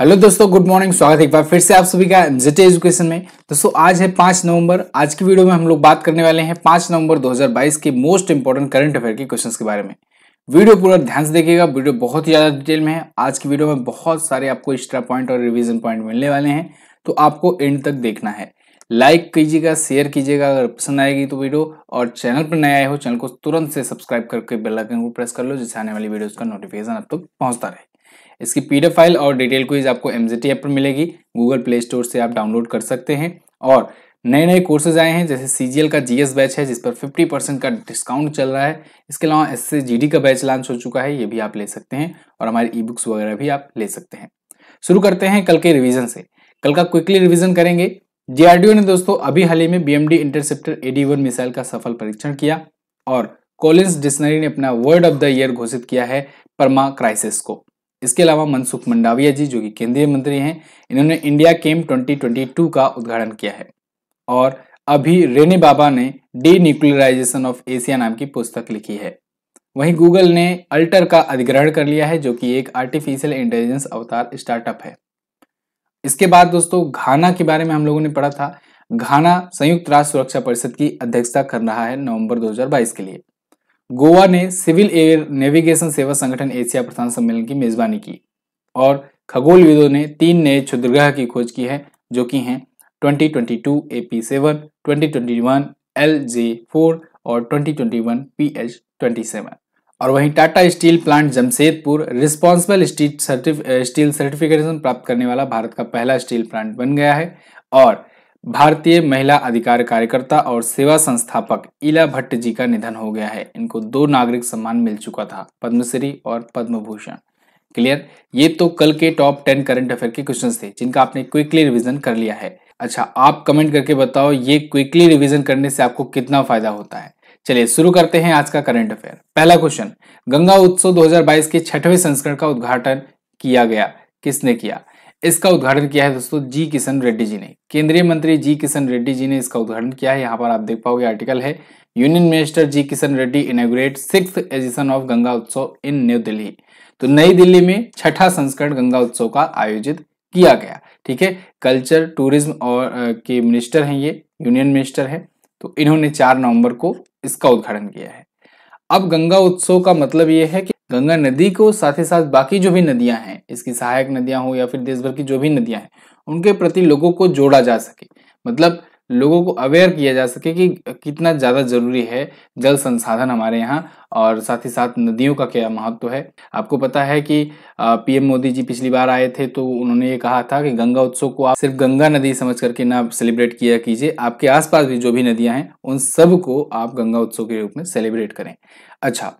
hello दोस्तों good morning स्वागत है एक बार फिर से आप सभी का जिटे एजुकेशन में दोस्तों आज है पांच नवंबर आज की वीडियो में हम लोग बात करने वाले हैं पांच नवंबर 2022 के मोस्ट इंपॉर्टेंट करंट अफेयर के क्वेश्चंस के बारे में वीडियो पूरा ध्यान से देखिएगा वीडियो बहुत ही ज़्यादा डिटेल में है आज की वीडियो में बहुत सारे आपको एक्स्ट्रा पॉइंट और रिविजन पॉइंट मिलने वाले हैं तो आपको एंड तक देखना है लाइक कीजिएगा शेयर कीजिएगा अगर पसंद आएगी तो वीडियो और चैनल पर नए आए हो चैनल को तुरंत से सब्सक्राइब करके बेल को प्रेस कर लो जिससे आने वाली वीडियो का नोटिफिकेशन आप तक पहुंचता रहे इसकी पीडीएफ फाइल और डिटेल क्विज आपको एम ऐप पर मिलेगी गूगल प्ले स्टोर से आप डाउनलोड कर सकते हैं और नए नए कोर्सेज आए हैं जैसे सी का जीएस बैच है जिस पर 50 परसेंट का डिस्काउंट चल रहा है इसके अलावा एस का बैच लॉन्च हो चुका है ये भी आप ले सकते हैं और हमारी ई बुक्स वगैरह भी आप ले सकते हैं शुरू करते हैं कल के रिविजन से कल का क्विकली रिविजन करेंगे डीआरडीओ ने दोस्तों अभी हाल ही में BMD interceptor AD one missile का सफल परीक्षण किया और कॉलिंस डिक्शनरी ने अपना वर्ड ऑफ द ईयर घोषित किया है परमा क्राइसिस को इसके अलावा मनसुख मंडाविया जी जो कि केंद्रीय मंत्री हैं इन्होंने इंडिया केम 2022 का उद्घाटन किया है और अभी रेने बाबा ने डी न्यूक्लियराइजेशन ऑफ एशिया नाम की पुस्तक लिखी है वहीं गूगल ने अल्टर का अधिग्रहण कर लिया है जो कि एक आर्टिफिशियल इंटेलिजेंस अवतार स्टार्टअप है इसके बाद दोस्तों घाना के बारे में हम लोगों ने पढ़ा था घाना संयुक्त राष्ट्र सुरक्षा परिषद की अध्यक्षता कर रहा है नवंबर 2022 के लिए गोवा ने सिविल एयर नेविगेशन सेवा संगठन एशिया प्रधान सम्मेलन की मेजबानी की और खगोलविदों ने तीन नए क्षुद्रग्रह की खोज की है जो कि हैं 2022 AP7, 2021 LJ4 और 2021 PH27 और वहीं Tata steel plant Jamshedpur responsible steel सर्टिफ, स्टील सर्टिफिकेशन प्राप्त करने वाला भारत का पहला स्टील प्लांट बन गया है और भारतीय महिला अधिकार कार्यकर्ता और सेवा संस्थापक इला भट्ट जी का निधन हो गया है इनको दो नागरिक सम्मान मिल चुका था पद्मश्री और पद्म भूषण क्लियर ये तो कल के टॉप टेन करंट अफेयर के क्वेश्चन थे जिनका आपने क्विकली रिविजन कर लिया है अच्छा आप कमेंट करके बताओ ये क्विकली रिविजन करने से आपको कितना फायदा होता है चलिए शुरू करते हैं आज का करंट अफेयर पहला क्वेश्चन गंगा उत्सव 2022 के छठवें संस्करण का उद्घाटन किया गया किसने किया इसका उद्घाटन किया है दोस्तों जी किशन रेड्डी जी ने केंद्रीय मंत्री जी किशन रेड्डी जी ने इसका उद्घाटन किया है यहाँ पर आप देख पाओगे आर्टिकल है union minister G Kishan Reddy inaugurate six edition of Ganga Utsav in new Delhi तो नई दिल्ली में छठा संस्करण गंगा उत्सव का आयोजित किया गया ठीक है कल्चर टूरिज्म और के मिनिस्टर हैं ये यूनियन मिनिस्टर है तो इन्होंने चार नवंबर को इसका उद्घाटन किया है अब गंगा उत्सव का मतलब ये है कि गंगा नदी को साथ ही साथ बाकी जो भी नदियां हैं इसकी सहायक नदियां हो या फिर देश भर की जो भी नदियां हैं उनके प्रति लोगों को जोड़ा जा सके मतलब लोगों को अवेयर किया जा सके कि कितना ज़्यादा जरूरी है जल संसाधन हमारे यहाँ और साथ ही साथ नदियों का क्या महत्व है आपको पता है कि पीएम मोदी जी पिछली बार आए थे तो उन्होंने ये कहा था कि गंगा उत्सव को आप सिर्फ गंगा नदी समझ करके ना सेलिब्रेट किया कीजिए आपके आसपास भी जो भी नदियाँ हैं उन सब को आप गंगा उत्सव के रूप में सेलिब्रेट करें अच्छा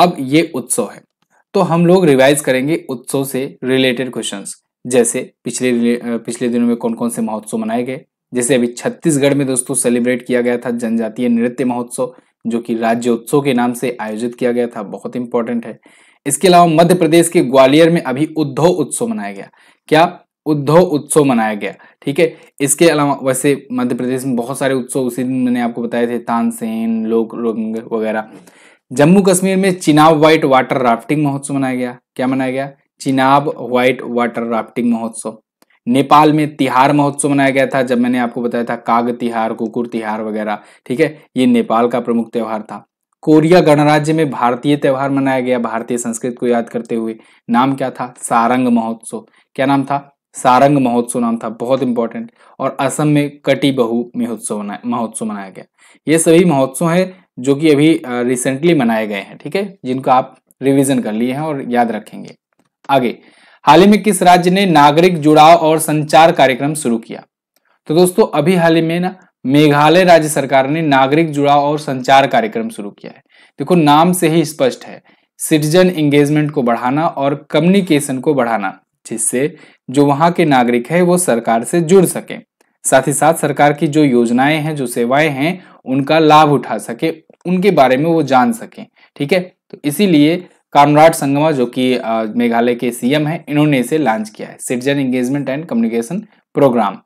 अब ये उत्सव है तो हम लोग रिवाइज करेंगे उत्सव से रिलेटेड क्वेश्चन जैसे पिछले पिछले दिनों में कौन कौन से महोत्सव मनाए गए जैसे अभी छत्तीसगढ़ में दोस्तों सेलिब्रेट किया गया था जनजातीय नृत्य महोत्सव जो कि राज्य उत्सव के नाम से आयोजित किया गया था बहुत इंपॉर्टेंट है इसके अलावा मध्य प्रदेश के ग्वालियर में अभी उद्धव उत्सव मनाया गया क्या उद्धव उत्सव मनाया गया ठीक है इसके अलावा वैसे मध्य प्रदेश में बहुत सारे उत्सव उसी दिन मैंने आपको बताए थे तानसेन लोक रंग वगैरह जम्मू कश्मीर में चिनाब व्हाइट वाटर राफ्टिंग महोत्सव मनाया गया क्या मनाया गया चिनाब व्हाइट वाटर राफ्टिंग महोत्सव नेपाल में तिहार महोत्सव मनाया गया था जब मैंने आपको बताया था काग तिहार कुकुर तिहार वगैरह ठीक है ये नेपाल का प्रमुख त्यौहार था कोरिया गणराज्य में भारतीय त्यौहार मनाया गया भारतीय संस्कृत को याद करते हुए नाम क्या था सारंग महोत्सव क्या नाम था सारंग महोत्सव नाम था बहुत इंपॉर्टेंट और असम में कटी बहु महोत्सव महोत्सव मनाया गया ये सभी महोत्सव है जो कि अभी रिसेंटली मनाए गए हैं ठीक है जिनको आप रिवीजन कर लिए हैं और याद रखेंगे आगे हाल ही में किस राज्य ने नागरिक जुड़ाव और संचार कार्यक्रम शुरू किया तो दोस्तों अभी हाल ही में ना मेघालय राज्य सरकार ने नागरिक जुड़ाव और संचार कार्यक्रम शुरू किया है देखो नाम से ही स्पष्ट है सिटीजन एंगेजमेंट को बढ़ाना और कम्युनिकेशन को बढ़ाना जिससे जो वहां के नागरिक है वो सरकार से जुड़ सके साथ ही साथ सरकार की जो योजनाएं हैं जो सेवाएं हैं उनका लाभ उठा सके उनके बारे में वो जान सकें ठीक है तो इसीलिए कामराट संगमा जो कि मेघालय के सीएम हैं इन्होंने इसे लॉन्च किया है citizen engagement and communication programme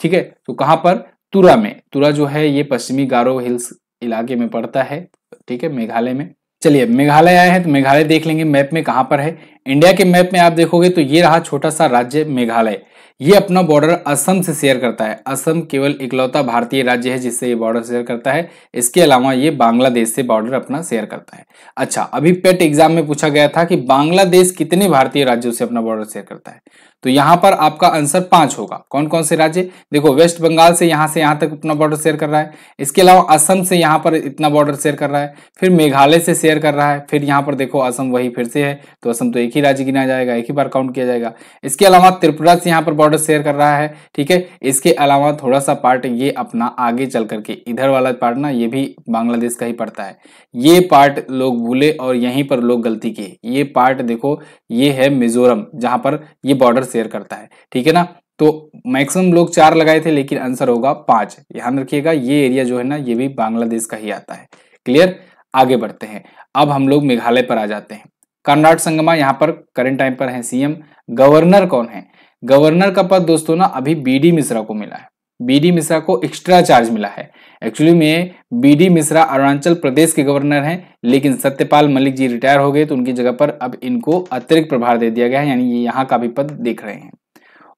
ठीक है तो कहाँ पर तुरा में तुरा जो है ये पश्चिमी गारो हिल्स इलाके में पड़ता है ठीक है मेघालय में चलिए मेघालय आए हैं तो मेघालय देख लेंगे मैप में कहाँ पर है इंडिया के मैप में आप देखोगे तो ये रहा छोटा सा राज्य मेघालय ये अपना बॉर्डर असम से शेयर करता है असम केवल इकलौता भारतीय राज्य है जिससे ये बॉर्डर शेयर करता है इसके अलावा ये बांग्लादेश से बॉर्डर अपना शेयर करता है अच्छा अभी पेट एग्जाम में पूछा गया था कि बांग्लादेश कितने भारतीय राज्यों से अपना बॉर्डर शेयर करता है तो यहाँ पर आपका आंसर पांच होगा कौन कौन से राज्य देखो वेस्ट बंगाल से यहाँ से यहाँ तक अपना बॉर्डर शेयर कर रहा है इसके अलावा असम से यहाँ पर इतना बॉर्डर शेयर कर रहा है फिर मेघालय से शेयर कर रहा है फिर यहाँ पर देखो असम वही फिर से है तो असम तो एक एक ही राज्य गिना जाएगा एक ही बार काउंट किया जाएगा इसके अलावा त्रिपुरा से यहाँ पर बॉर्डर शेयर कर रहा है ठीक है इसके अलावा थोड़ा सा पार्ट ये अपना आगे चल करके इधर वाला पार्ट ना ये भी बांग्लादेश का ही पड़ता है ये पार्ट लोग भूले और यहीं पर लोग गलती किए ये पार्ट देखो ये है मिजोरम जहाँ पर ये बॉर्डर शेयर करता है ठीक है ना तो मैक्सिमम लोग चार लगाए थे लेकिन आंसर होगा पांच ध्यान रखिएगा ये एरिया जो है ना ये भी बांग्लादेश का ही आता है क्लियर आगे बढ़ते हैं अब हम लोग मेघालय पर आ जाते हैं कर्नाड संगमा यहाँ पर करंट टाइम पर है सीएम गवर्नर कौन है गवर्नर का पद दोस्तों ना अभी बीडी मिश्रा को मिला है बीडी मिश्रा को एक्स्ट्रा चार्ज मिला है एक्चुअली में बीडी मिश्रा अरुणाचल प्रदेश के गवर्नर हैं लेकिन सत्यपाल मलिक जी रिटायर हो गए तो उनकी जगह पर अब इनको अतिरिक्त प्रभार दे दिया गया है यानी ये यहाँ का भी पद देख रहे हैं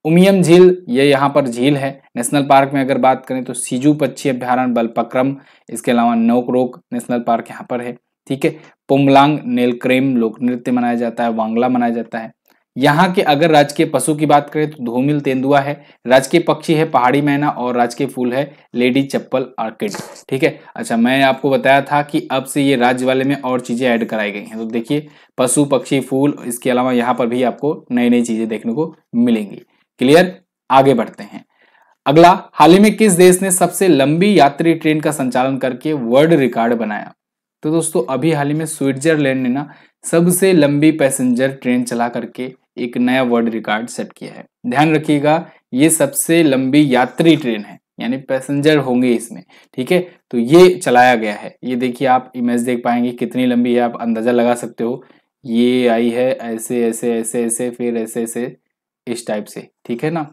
उमियम झील ये यहाँ पर झील है नेशनल पार्क में अगर बात करें तो सीजू पक्षी अभ्यारण बलपक्रम इसके अलावा नोकरोक नेशनल पार्क यहाँ पर है ठीक है पुमलांग नेलक्रेम लोक नृत्य मनाया जाता है वांगला मनाया जाता है यहाँ के अगर राजकीय पशु की बात करें तो धूमिल तेंदुआ है राजकीय पक्षी है पहाड़ी मैना और राजकीय फूल है लेडी चप्पल आर्किड ठीक है अच्छा मैंने आपको बताया था कि अब से ये राज्य वाले में और चीज़ें ऐड कराई गई हैं तो देखिए पशु पक्षी फूल इसके अलावा यहाँ पर भी आपको नई नई चीज़ें देखने को मिलेंगी क्लियर आगे बढ़ते हैं अगला हाल ही में किस देश ने सबसे लंबी यात्री ट्रेन का संचालन करके वर्ल्ड रिकॉर्ड बनाया तो दोस्तों अभी हाल ही में स्विट्जरलैंड ने ना सबसे लंबी पैसेंजर ट्रेन चला करके एक नया वर्ल्ड रिकॉर्ड सेट किया है ध्यान रखिएगा ये सबसे लंबी यात्री ट्रेन है यानी पैसेंजर होंगे इसमें ठीक है तो ये चलाया गया है ये देखिए आप इमेज देख पाएंगे कितनी लंबी है आप अंदाजा लगा सकते हो ये आई है ऐसे ऐसे ऐसे ऐसे फिर ऐसे ऐसे इस टाइप से ठीक है ना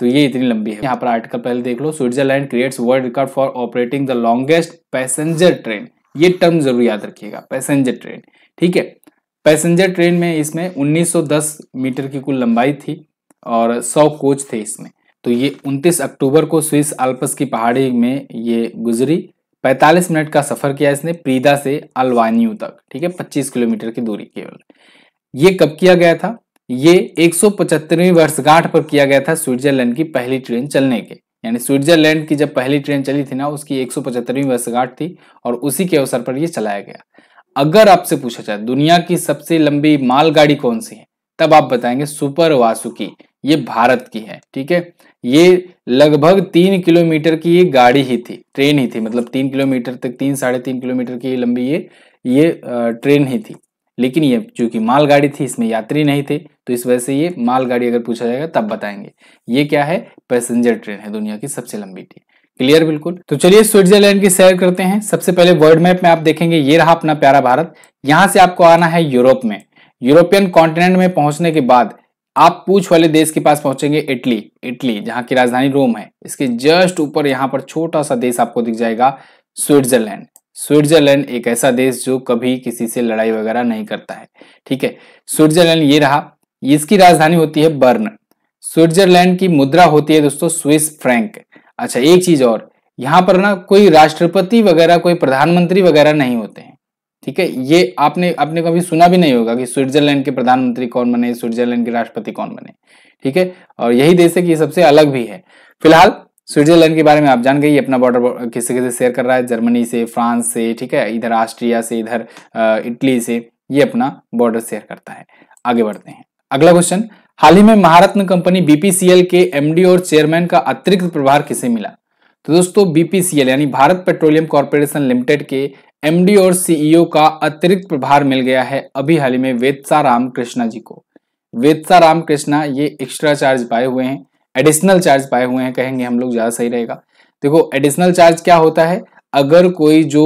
तो ये इतनी लंबी है यहाँ पर आर्टिकल पहले देख लो Switzerland creates world record for operating the longest passenger train ये टर्म जरूर याद रखिएगा पैसेंजर ट्रेन ठीक है पैसेंजर ट्रेन में इसमें 1910 मीटर की कुल लंबाई थी और 100 कोच थे इसमें तो ये 29 अक्टूबर को स्विस आल्पस की पहाड़ी में ये गुजरी 45 मिनट का सफर किया इसने प्रीदा से अलवानियू तक ठीक है 25 किलोमीटर की दूरी केवल ये कब किया गया था ये एक सौ वर्षगांठ पर किया गया था स्विट्जरलैंड की पहली ट्रेन चलने के यानी स्विट्जरलैंड की जब पहली ट्रेन चली थी ना उसकी एक सौ वर्षगांठ थी और उसी के अवसर पर यह चलाया गया अगर आपसे पूछा जाए दुनिया की सबसे लंबी मालगाड़ी कौन सी है तब आप बताएंगे सुपर वासुकी ये भारत की है ठीक है ये लगभग तीन किलोमीटर की ये गाड़ी ही थी ट्रेन ही थी मतलब तीन किलोमीटर तक तीन साढ़े तीन किलोमीटर की लंबी ये ये ट्रेन ही थी लेकिन ये चूंकि मालगाड़ी थी इसमें यात्री नहीं थे तो इस वजह से ये मालगाड़ी अगर पूछा जाएगा तब बताएंगे ये क्या है पैसेंजर ट्रेन है दुनिया की सबसे लंबी ट्रेन क्लियर बिल्कुल तो चलिए स्विट्जरलैंड की सैर करते हैं सबसे पहले वर्ल्ड मैप में आप देखेंगे ये रहा अपना प्यारा भारत यहां से आपको आना है यूरोप में यूरोपियन कॉन्टिनेंट में पहुंचने के बाद आप पूछ वाले देश के पास पहुंचेंगे इटली इटली जहां की राजधानी रोम है इसके जस्ट ऊपर यहाँ पर छोटा सा देश आपको दिख जाएगा स्विट्जरलैंड स्विट्जरलैंड एक ऐसा देश जो कभी किसी से लड़ाई वगैरह नहीं करता है ठीक है स्विट्जरलैंड ये रहा इसकी राजधानी होती है बर्न स्विट्जरलैंड की मुद्रा होती है दोस्तों स्विस फ्रैंक अच्छा एक चीज और यहां पर ना कोई राष्ट्रपति वगैरह कोई प्रधानमंत्री वगैरह नहीं होते हैं ठीक है ये आपने आपने कभी सुना भी नहीं होगा कि स्विट्जरलैंड के प्रधानमंत्री कौन बने स्विट्जरलैंड के राष्ट्रपति कौन बने ठीक है और यही देश है कि सबसे अलग भी है फिलहाल स्विट्जरलैंड के बारे में आप जान गई अपना बॉर्डर तरीके से शेयर कर रहा है जर्मनी से फ्रांस से ठीक है इधर ऑस्ट्रिया से इधर इटली से ये अपना बॉर्डर शेयर करता है आगे बढ़ते हैं अगला क्वेश्चन हाल ही में महारत्न कंपनी बीपीसीएल के एमडी और चेयरमैन का अतिरिक्त प्रभार किसे मिला तो दोस्तों बीपीसीएल यानी भारत पेट्रोलियम कॉरपोरेशन लिमिटेड के एमडी और सीईओ e का अतिरिक्त प्रभार मिल गया है अभी हाल ही में राम रामकृष्णा जी को राम रामकृष्णा ये एक्स्ट्रा चार्ज पाए हुए हैं एडिशनल चार्ज पाए हुए हैं कहेंगे हम लोग ज़्यादा सही रहेगा देखो एडिशनल चार्ज क्या होता है अगर कोई जो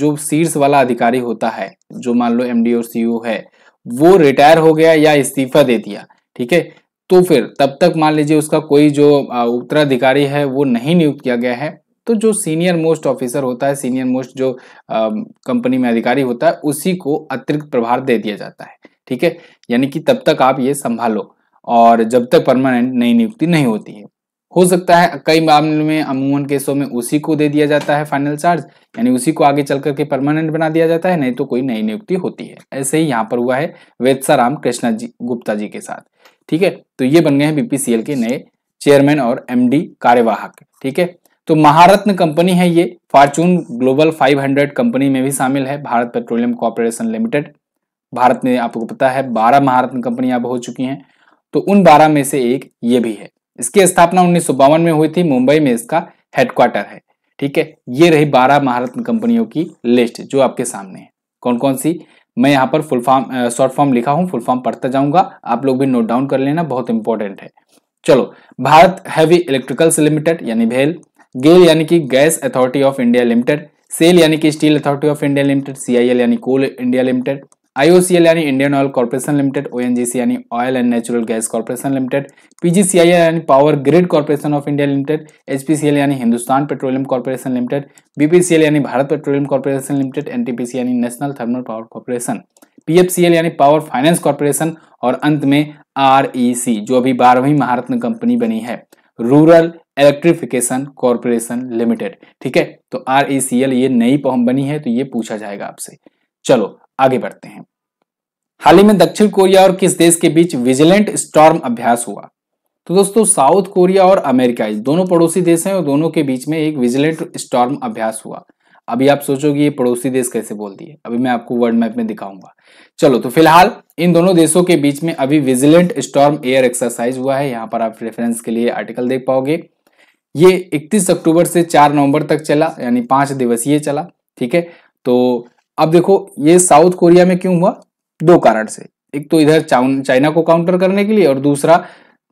जो सीट्स वाला अधिकारी होता है जो मान लो एमडी और सीईओ e है वो रिटायर हो गया या इस्तीफा दे दिया ठीक है तो फिर तब तक मान लीजिए उसका कोई जो उत्तराधिकारी है वो नहीं नियुक्त किया गया है तो जो सीनियर मोस्ट ऑफिसर होता है सीनियर मोस्ट जो कंपनी में अधिकारी होता है उसी को अतिरिक्त प्रभार दे दिया जाता है ठीक है यानी कि तब तक आप ये संभालो और जब तक परमानेंट नई नियुक्ति नहीं होती है हो सकता है कई मामलों में अमूमन केसों में उसी को दे दिया जाता है फाइनल चार्ज यानी उसी को आगे चल करके परमानेंट बना दिया जाता है नहीं तो कोई नई नियुक्ति होती है ऐसे ही यहाँ पर हुआ है वेदसाराम कृष्णा जी गुप्ता जी के साथ ठीक है तो ये बन गए हैं बीपीसीएल के नए चेयरमैन और एम कार्यवाहक ठीक है तो महारत्न कंपनी है ये फॉर्चून ग्लोबल 500 कंपनी में भी शामिल है Bharat petroleum corporation limited Bharat में आपको पता है बारह महारत्न कंपनियां अब हो चुकी हैं तो उन बारह में से एक ये भी है इसकी स्थापना उन्नीस में हुई थी मुंबई में इसका हेडक्वार्टर है ठीक है ये रही बारह महारत्न कंपनियों की लिस्ट जो आपके सामने है कौन कौन सी मैं यहाँ पर फुल फॉर्म शॉर्ट फॉर्म लिखा हूँ फुल फॉर्म पढ़ता जाऊंगा आप लोग भी नोट डाउन कर लेना बहुत इंपॉर्टेंट है चलो भारत हैवी इलेक्ट्रिकल्स लिमिटेड यानी भेल गेल यानी कि gas authority of India limited SAIL यानी कि steel authority of India limited CIL यानी कोल इंडिया लिमिटेड आईओसीएल यानी Indian oil corporation limited ONGC यानी oil and natural gas corporation limited PGCI यानी power grid corporation of India limited HPCL यानी Hindustan petroleum corporation limited BPCL यानी Bharat petroleum corporation limited NTPC यानी national thermal power corporation PFCL यानी power finance corporation और अंत में REC e जो अभी बारहवीं महारत्न कंपनी बनी है रूरल इलेक्ट्रिफिकेशन कॉरपोरेशन लिमिटेड ठीक है तो आरईसीएल e ये नई बनी है तो ये पूछा जाएगा आपसे चलो आगे बढ़ते हैं हाल ही में दक्षिण कोरिया और किस देश के बीच विजिलेंट स्टॉर्म अभ्यास हुआ तो दोस्तों साउथ कोरिया और अमेरिका दोनों पड़ोसी देश हैं और दोनों के बीच में एक विजिलेंट स्टॉर्म अभ्यास हुआ अभी आप सोचोगे ये पड़ोसी देश कैसे बोल दिए अभी मैं आपको वर्ल्ड मैप में दिखाऊंगा चलो तो फिलहाल इन दोनों देशों के बीच में अभी विजिलेंट स्टॉर्म एयर एक्सरसाइज हुआ है यहाँ पर आप रेफरेंस के लिए आर्टिकल देख पाओगे ये 31 अक्टूबर से 4 नवंबर तक चला यानी पांच दिवसीय चला ठीक है तो अब देखो ये साउथ कोरिया में क्यों हुआ दो कारण से एक तो इधर चाइना को काउंटर करने के लिए और दूसरा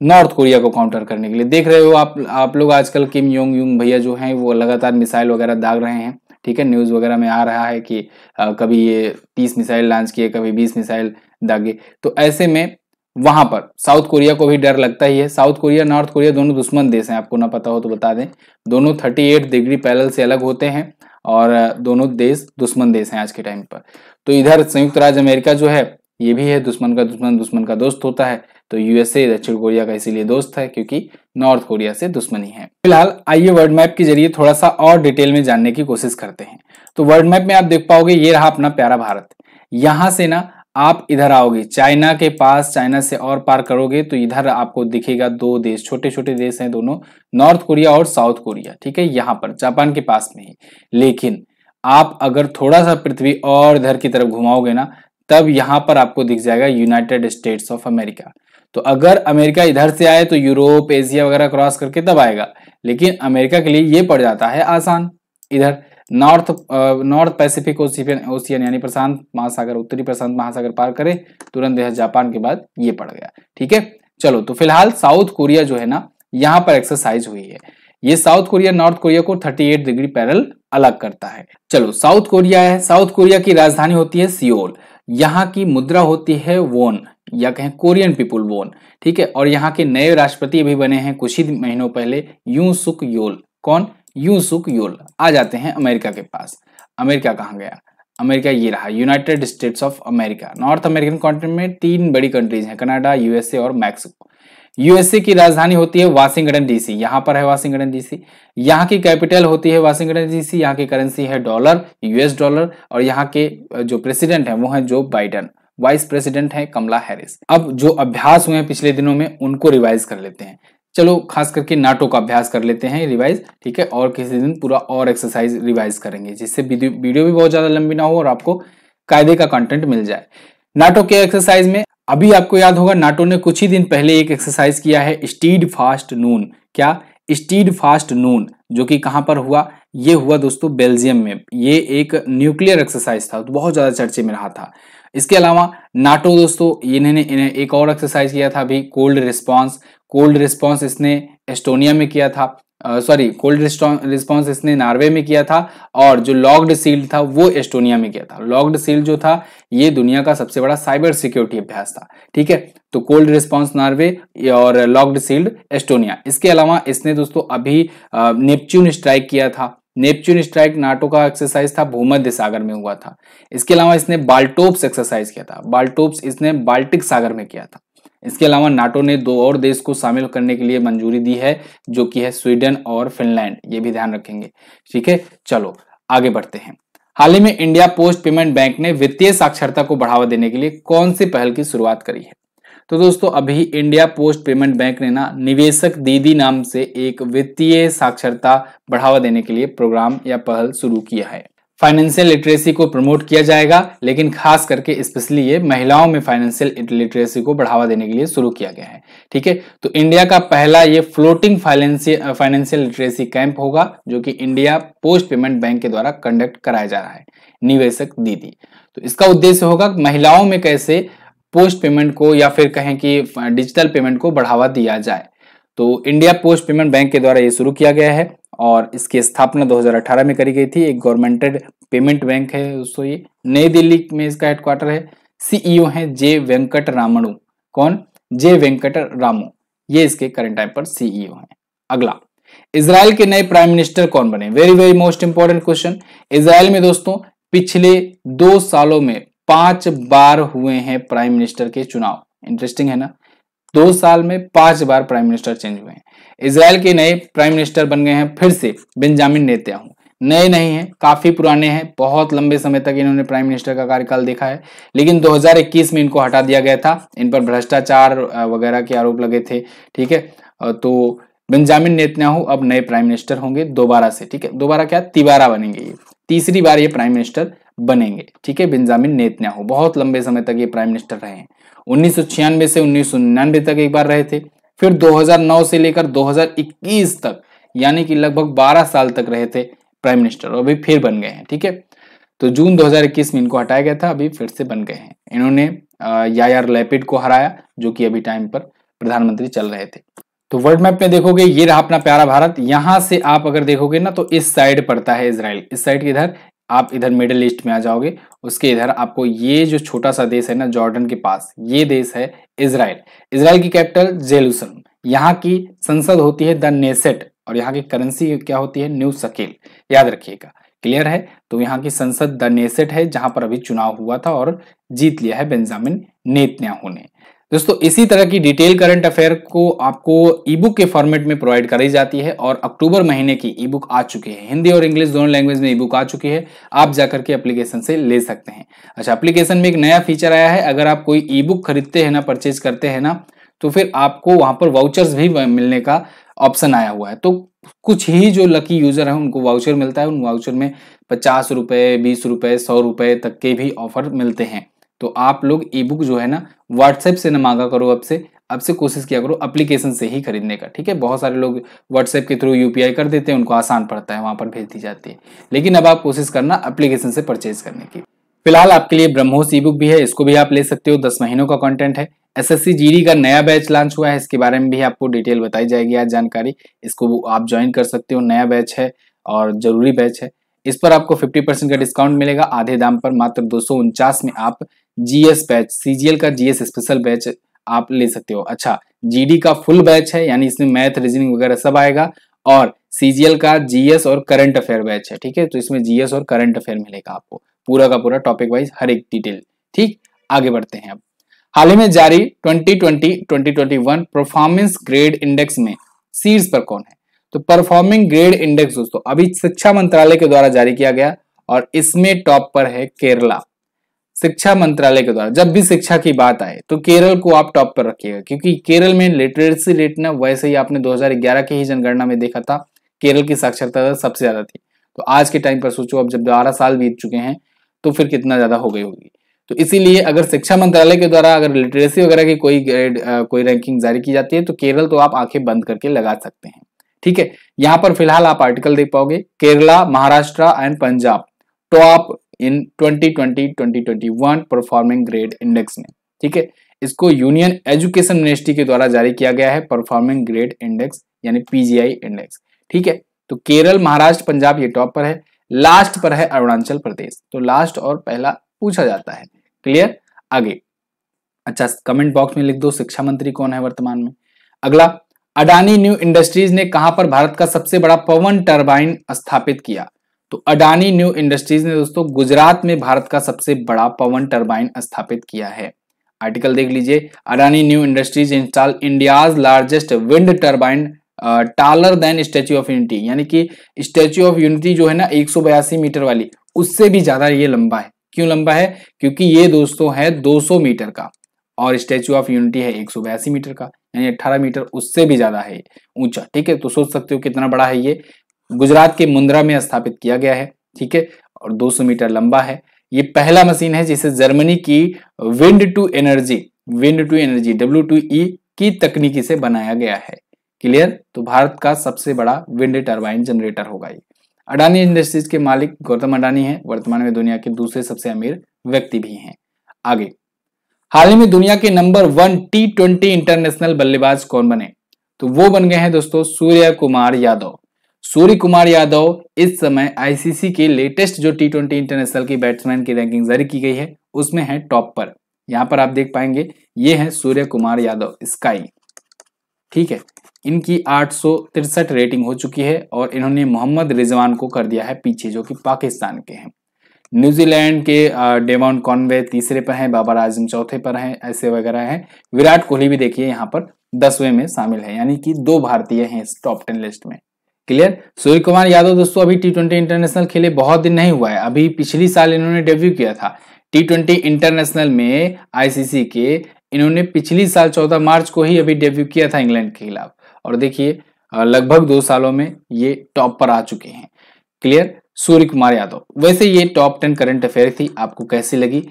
नॉर्थ कोरिया को काउंटर करने के लिए देख रहे हो आप आप लोग आजकल किम योंग यूंग भैया जो हैं वो लगातार मिसाइल वगैरह दाग रहे हैं ठीक है न्यूज़ वगैरह में आ रहा है कि आ, कभी ये तीस मिसाइल लॉन्च किए कभी बीस मिसाइल दागे तो ऐसे में वहां पर साउथ कोरिया को भी डर लगता ही है साउथ कोरिया नॉर्थ कोरिया दोनों दुश्मन देश हैं आपको ना पता हो तो बता दें दोनों 38 डिग्री पैरल से अलग होते हैं और दोनों देश दुश्मन देश हैं आज के टाइम पर तो इधर संयुक्त राज्य अमेरिका जो है ये भी है दुश्मन का दुश्मन दुश्मन का दोस्त होता है तो यूएसए दक्षिण कोरिया का इसीलिए दोस्त है क्योंकि नॉर्थ कोरिया से दुश्मनी है फिलहाल आइए वर्ल्ड मैप के जरिए थोड़ा सा और डिटेल में जानने की कोशिश करते हैं तो वर्ल्ड मैप में आप देख पाओगे ये रहा अपना प्यारा भारत यहाँ से ना आप इधर आओगे चाइना के पास चाइना से और पार करोगे तो इधर आपको दिखेगा दो देश छोटे छोटे देश हैं दोनों नॉर्थ कोरिया और साउथ कोरिया ठीक है यहां पर जापान के पास में ही लेकिन आप अगर थोड़ा सा पृथ्वी और इधर की तरफ घुमाओगे ना तब यहां पर आपको दिख जाएगा यूनाइटेड स्टेट्स ऑफ अमेरिका तो अगर अमेरिका इधर से आए तो यूरोप एशिया वगैरह क्रॉस करके तब आएगा लेकिन अमेरिका के लिए ये पड़ जाता है आसान इधर north north Pacific ocean ocean यानी प्रशांत महासागर उत्तरी प्रशांत महासागर पार करे तुरंत यह जापान के बाद ये पड़ गया ठीक है चलो तो फिलहाल साउथ कोरिया जो है ना यहाँ पर एक्सरसाइज हुई है ये साउथ कोरिया नॉर्थ कोरिया को 38 डिग्री पैरल अलग करता है चलो साउथ कोरिया है साउथ कोरिया की राजधानी होती है सियोल यहाँ की मुद्रा होती है वोन या कहें कोरियन पीपुल वोन ठीक है और यहाँ के नए राष्ट्रपति भी बने हैं कुछ ही महीनों पहले यू सुक योल कौन यूसुक योल आ जाते हैं अमेरिका के पास अमेरिका कहाँ गया अमेरिका ये रहा United States of America north American continent में तीन बड़ी कंट्रीज हैं कनाडा यूएसए और मैक्सिको यूएसए की राजधानी होती है वाशिंगटन डीसी यहाँ पर है वाशिंगटन डीसी यहाँ की कैपिटल होती है वाशिंगटन डीसी यहाँ की करेंसी है डॉलर यूएस डॉलर और यहाँ के जो प्रेसिडेंट है वो है जो बाइडन वाइस प्रेसिडेंट है कमला हैरिस अब जो अभ्यास हुए हैं पिछले दिनों में उनको रिवाइज कर लेते हैं चलो खास करके नाटो का अभ्यास कर लेते हैं रिवाइज ठीक है और किसी दिन पूरा और एक्सरसाइज रिवाइज करेंगे जिससे वीडियो भी बहुत ज़्यादा लंबी ना हो और आपको कायदे का कंटेंट मिल जाए नाटो के एक्सरसाइज में अभी आपको याद होगा नाटो ने कुछ ही दिन पहले एक एक्सरसाइज किया है स्टीड फास्ट नून क्या स्टीड फास्ट नून जो कि कहां पर हुआ ये हुआ दोस्तों बेल्जियम में ये एक न्यूक्लियर एक्सरसाइज था तो बहुत ज़्यादा चर्चे में रहा था इसके अलावा नाटो दोस्तों इन्होंने इन्हें एक और एक्सरसाइज किया था अभी कोल्ड रिस्पॉन्स कोल्ड रिस्पॉन्स इसने एस्टोनिया में किया था सॉरी कोल्ड रिस्पॉन्स इसने नॉर्वे में किया था और जो लॉक्ड सील था वो एस्टोनिया में किया था लॉक्ड सील जो था ये दुनिया का सबसे बड़ा साइबर सिक्योरिटी अभ्यास था ठीक है तो कोल्ड रिस्पॉन्स नॉर्वे और लॉक्ड सील्ड एस्टोनिया इसके अलावा इसने दोस्तों अभी नेपच्यून स्ट्राइक किया था नेपच्यून स्ट्राइक नाटो का एक्सरसाइज था भूमध्य सागर में हुआ था इसके अलावा इसने बाल्टोप्स एक्सरसाइज किया था बाल्टोप्स इसने बाल्टिक सागर में किया था इसके अलावा नाटो ने दो और देश को शामिल करने के लिए मंजूरी दी है जो कि है स्वीडन और फिनलैंड ये भी ध्यान रखेंगे ठीक है चलो आगे बढ़ते हैं हाल ही में इंडिया पोस्ट पेमेंट बैंक ने वित्तीय साक्षरता को बढ़ावा देने के लिए कौन सी पहल की शुरुआत करी है तो दोस्तों अभी इंडिया पोस्ट पेमेंट बैंक ने ना निवेशक दीदी नाम से एक वित्तीय साक्षरता बढ़ावा देने के लिए प्रोग्राम या पहल शुरू किया है फाइनेंशियल लिटरेसी को प्रमोट किया जाएगा लेकिन खास करके स्पेशली ये महिलाओं में फाइनेंशियल लिटरेसी को बढ़ावा देने के लिए शुरू किया गया है ठीक है तो इंडिया का पहला ये floating financial financial literacy camp होगा जो कि इंडिया पोस्ट पेमेंट बैंक के द्वारा कंडक्ट कराया जा रहा है निवेशक दीदी तो इसका उद्देश्य होगा महिलाओं में कैसे पोस्ट पेमेंट को या फिर कहें कि डिजिटल पेमेंट को बढ़ावा दिया जाए तो इंडिया पोस्ट पेमेंट बैंक के द्वारा ये शुरू किया गया है और इसकी स्थापना 2018 में करी गई थी एक गवर्नमेंटेड पेमेंट बैंक है दोस्तों ये नई दिल्ली में इसका हेडक्वार्टर है सीईओ e है जे वेंकट रामणु कौन जे वेंकट रामू ये इसके करंट टाइम पर सीईओ e हैं अगला इसराइल के नए प्राइम मिनिस्टर कौन बने very very most important question Israel में दोस्तों पिछले दो सालों में पांच बार हुए हैं प्राइम मिनिस्टर के चुनाव इंटरेस्टिंग है ना दो साल में पांच बार प्राइम मिनिस्टर चेंज हुए हैं इसराइल के नए प्राइम मिनिस्टर बन गए हैं फिर से बेंजामिन नेत्याहू नए नहीं है काफ़ी पुराने हैं बहुत लंबे समय तक इन्होंने प्राइम मिनिस्टर का कार्यकाल देखा है लेकिन 2021 में इनको हटा दिया गया था इन पर भ्रष्टाचार वगैरह के आरोप लगे थे ठीक है तो बेंजामिन नेतन्याहू अब नए प्राइम मिनिस्टर होंगे दोबारा से ठीक है दोबारा क्या तिबारा बनेंगे ये तीसरी बार ये प्राइम मिनिस्टर बनेंगे ठीक है बेंजामिन नेतन्याहू बहुत लंबे समय तक ये प्राइम मिनिस्टर रहे हैं उन्नीस से उन्नीस तक एक बार रहे थे फिर 2009 से लेकर 2021 तक यानी कि लगभग 12 साल तक रहे थे प्राइम मिनिस्टर और अभी फिर बन गए हैं ठीक है तो जून 2021 में इनको हटाया गया था अभी फिर से बन गए हैं इन्होंने यायर लैपिड को हराया जो कि अभी टाइम पर प्रधानमंत्री चल रहे थे तो वर्ल्ड मैप में देखोगे ये रहा अपना प्यारा भारत यहां से आप अगर देखोगे ना तो इस साइड पड़ता है इसराइल इस साइड के इधर आप इधर मिडल ईस्ट में आ जाओगे उसके इधर आपको ये जो छोटा सा देश है ना जॉर्डन के पास ये देश है इसराइल इसराइल की कैपिटल जेलुसलम यहाँ की संसद होती है द नेसेट और यहाँ की करेंसी क्या होती है न्यू सकेल याद रखिएगा क्लियर है तो यहाँ की संसद द नेसेट है जहां पर अभी चुनाव हुआ था और जीत लिया है बेंजामिन नेतन्याहू ने दोस्तों इसी तरह की डिटेल करंट अफेयर को आपको ई बुक के फॉर्मेट में प्रोवाइड कराई जाती है और अक्टूबर महीने की ई बुक आ चुकी है हिंदी और इंग्लिश दोनों लैंग्वेज में ई बुक आ चुकी है आप जाकर के एप्लीकेशन से ले सकते हैं अच्छा एप्लीकेशन में एक नया फीचर आया है अगर आप कोई ई बुक खरीदते हैं ना परचेज करते हैं ना तो फिर आपको वहां पर वाउचर्स भी मिलने का ऑप्शन आया हुआ है तो कुछ ही जो लकी यूजर है उनको वाउचर मिलता है उन वाउचर में पचास रुपए बीस रुपए सौ रुपये तक के भी ऑफर मिलते हैं तो आप लोग ई बुक जो है ना व्हाट्सएप से ना मांगा करो अब से अब से कोशिश किया करो अप्लीकेशन से ही खरीदने का ठीक है बहुत सारे लोग व्हाट्सएप के थ्रू यूपीआई कर देते हैं उनको आसान पड़ता है वहाँ पर भेज दी जाती है लेकिन अब आप कोशिश करना अप्लीकेशन से परचेज करने की फिलहाल आपके लिए ब्रह्मोस ई बुक भी है इसको भी आप ले सकते हो दस महीनों का कंटेंट है एस एस का नया बैच लॉन्च हुआ है इसके बारे में भी आपको डिटेल बताई जाएगी आज जानकारी इसको आप ज्वाइन कर सकते हो नया बैच है और जरूरी बैच है इस पर आपको 50 परसेंट का डिस्काउंट मिलेगा आधे दाम पर मात्र दो में आप जीएस बैच सीजीएल का जीएस स्पेशल बैच आप ले सकते हो अच्छा जीडी का फुल बैच है यानी इसमें मैथ रीजनिंग वगैरह सब आएगा और सीजीएल का जीएस और करंट अफेयर बैच है ठीक है तो इसमें जीएस और करंट अफेयर मिलेगा आपको पूरा का पूरा टॉपिक वाइज हर एक डिटेल ठीक आगे बढ़ते हैं अब हाल ही में जारी 2020 2021 परफॉर्मेंस ग्रेड इंडेक्स में सीर्स पर कौन है तो परफॉर्मिंग ग्रेड इंडेक्स दोस्तों अभी शिक्षा मंत्रालय के द्वारा जारी किया गया और इसमें टॉप पर है केरला शिक्षा मंत्रालय के द्वारा जब भी शिक्षा की बात आए तो केरल को आप टॉप पर रखिएगा क्योंकि केरल में लिटरेसी रेट ना वैसे ही आपने 2011 के ही जनगणना में देखा था केरल की साक्षरता दर सबसे ज्यादा थी तो आज के टाइम पर सोचो अब जब बारह साल बीत चुके हैं तो फिर कितना ज्यादा हो गई होगी तो इसीलिए अगर शिक्षा मंत्रालय के द्वारा अगर लिटरेसी वगैरह की कोई ग्रेड कोई रैंकिंग जारी की जाती है तो केरल तो आप आंखें बंद करके लगा सकते हैं ठीक है यहाँ पर फिलहाल आप आर्टिकल देख पाओगे केरला महाराष्ट्र एंड पंजाब टॉप तो इन 2020-2021 परफॉर्मिंग ग्रेड इंडेक्स में ठीक है इसको यूनियन एजुकेशन मिनिस्ट्री के द्वारा जारी किया गया है परफॉर्मिंग ग्रेड इंडेक्स यानी पीजीआई इंडेक्स ठीक है तो केरल महाराष्ट्र पंजाब ये टॉप पर है लास्ट पर है अरुणाचल प्रदेश तो लास्ट और पहला पूछा जाता है क्लियर आगे अच्छा कमेंट बॉक्स में लिख दो शिक्षा मंत्री कौन है वर्तमान में अगला अडानी न्यू इंडस्ट्रीज ने कहां पर भारत का सबसे बड़ा पवन टर्बाइन स्थापित किया तो अडानी न्यू इंडस्ट्रीज ने दोस्तों गुजरात में भारत का सबसे बड़ा पवन टर्बाइन स्थापित किया है आर्टिकल देख लीजिए Adani new industries install India's largest wind turbine taller than statue of unity यानी कि स्टेच्यू ऑफ यूनिटी जो है ना एक मीटर वाली उससे भी ज्यादा ये लंबा है क्यों लंबा है क्योंकि ये दोस्तों है 200 मीटर का और स्टेच्यू ऑफ यूनिटी है एक मीटर का यानी 18 मीटर उससे भी ज्यादा है ऊंचा ठीक है तो सोच सकते हो कितना बड़ा है ये गुजरात के मुंद्रा में स्थापित किया गया है ठीक है और 200 मीटर लंबा है ये पहला मशीन है जिसे जर्मनी की wind to energy wind to energy W two E की तकनीकी से बनाया गया है क्लियर तो भारत का सबसे बड़ा विंड टर्बाइन जनरेटर होगा ये अडानी इंडस्ट्रीज के मालिक गौतम अडानी हैं वर्तमान में दुनिया के दूसरे सबसे अमीर व्यक्ति भी हैं आगे हाल ही में दुनिया के number one T twenty international बल्लेबाज कौन बने तो वो बन गए हैं दोस्तों सूर्य कुमार यादव सूर्य कुमार यादव इस समय आईसीसी के लेटेस्ट जो टी ट्वेंटी इंटरनेशनल की बैट्समैन की रैंकिंग जारी की गई है उसमें है टॉप पर यहाँ पर आप देख पाएंगे ये है सूर्य कुमार यादव स्काई ठीक है इनकी आठ रेटिंग हो चुकी है और इन्होंने मोहम्मद रिजवान को कर दिया है पीछे जो कि पाकिस्तान के हैं न्यूजीलैंड के डेवान कॉनवे तीसरे पर हैं बाबर आजम चौथे पर हैं ऐसे वगैरह हैं विराट कोहली भी देखिए यहाँ पर दसवें में शामिल है यानी कि दो भारतीय हैं इस टॉप टेन लिस्ट में क्लियर सूर्य कुमार यादव दोस्तों अभी टी ट्वेंटी इंटरनेशनल खेले बहुत दिन नहीं हुआ है अभी पिछली साल इन्होंने डेब्यू किया था टी ट्वेंटी इंटरनेशनल में आईसीसी के इन्होंने पिछली साल चौदह मार्च को ही अभी डेब्यू किया था इंग्लैंड के खिलाफ और देखिए लगभग दो सालों में ये टॉप पर आ चुके हैं क्लियर सूर्य कुमार यादव वैसे ये टॉप टेन करंट अफेयर थी आपको कैसी लगी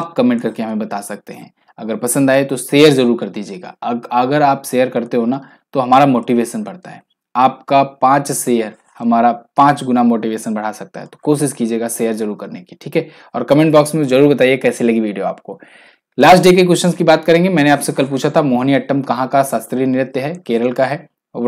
आप कमेंट करके हमें बता सकते हैं अगर पसंद आए तो शेयर जरूर कर दीजिएगा अगर आप शेयर करते हो ना तो हमारा मोटिवेशन बढ़ता है आपका पांच शेयर हमारा पांच गुना मोटिवेशन बढ़ा सकता है तो कोशिश कीजिएगा शेयर जरूर करने की ठीक है और कमेंट बॉक्स में जरूर बताइए कैसे लगी वीडियो आपको लास्ट डे के क्वेश्चंस की बात करेंगे मैंने आपसे कल पूछा था मोहनी अट्टम कहाँ का शास्त्रीय नृत्य है केरल का है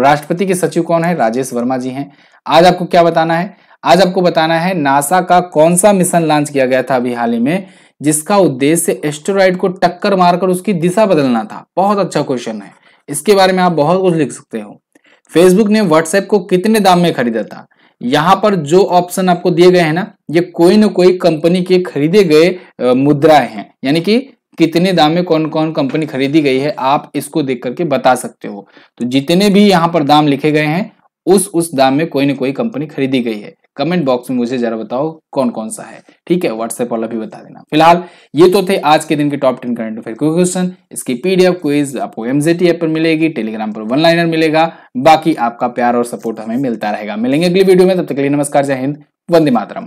राष्ट्रपति के सचिव कौन है राजेश वर्मा जी हैं आज आपको क्या बताना है आज आपको बताना है नासा का कौन सा मिशन लॉन्च किया गया था अभी हाल ही में जिसका उद्देश्य एस्टेरॉइड को टक्कर मारकर उसकी दिशा बदलना था बहुत अच्छा क्वेश्चन है इसके बारे में आप बहुत कुछ लिख सकते हो फेसबुक ने व्हाट्सएप को कितने दाम में खरीदा था यहाँ पर जो ऑप्शन आपको दिए गए हैं ना ये कोई ना कोई कंपनी के खरीदे गए मुद्राएं हैं यानी कि कितने दाम में कौन कौन कंपनी खरीदी गई है आप इसको देख करके बता सकते हो तो जितने भी यहाँ पर दाम लिखे गए हैं उस उस दाम में कोई ना कोई कंपनी खरीदी गई है कमेंट बॉक्स में मुझे जरा बताओ कौन कौन सा है ठीक है व्हाट्सएप वाला भी बता देना फिलहाल ये तो थे आज के दिन के top ten current affair question इसकी पीडीएफ क्विज आपको एमजेटी ऐप पर मिलेगी टेलीग्राम पर वन लाइनर मिलेगा बाकी आपका प्यार और सपोर्ट हमें मिलता रहेगा मिलेंगे अगली वीडियो में तब तक के लिए नमस्कार जय हिंद वंदे मातरम